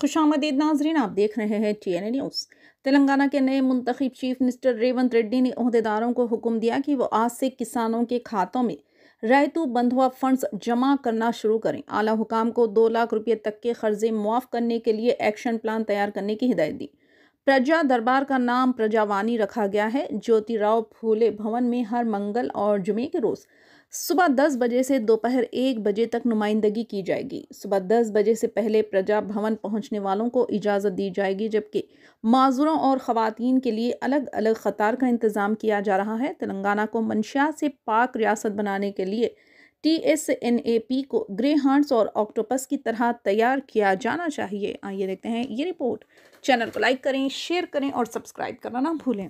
खुश आमदीद नाजरीन आप देख रहे हैं T N A news Telangana के नए मुंतखब चीफ मिनिस्टर रेवंत रेड्डी ने अहदेदारों को हुक्म दिया कि वो आज से किसानों के खातों में रायतु बंधुआ फंड्स जमा करना शुरू करें आला हुकाम को दो लाख रुपये तक के कर्जे मुआफ़ करने के लिए एक्शन प्लान तैयार करने की हिदायत दी प्रजा दरबार का नाम प्रजावानी रखा गया है ज्योतिराव फूले भवन में हर मंगल और जुमे के रोज़ सुबह दस बजे से दोपहर एक बजे तक नुमाइंदगी की जाएगी सुबह दस बजे से पहले प्रजा भवन पहुंचने वालों को इजाज़त दी जाएगी जबकि माजूरों और ख़वान के लिए अलग अलग ख़तार का इंतज़ाम किया जा रहा है तेलंगाना को मंशा से पाक रियासत बनाने के लिए T S N A P को ग्रे हार्ट्स और ऑक्टोपस की तरह तैयार किया जाना चाहिए आइए देखते हैं ये रिपोर्ट चैनल को लाइक करें शेयर करें और सब्सक्राइब करना ना भूलें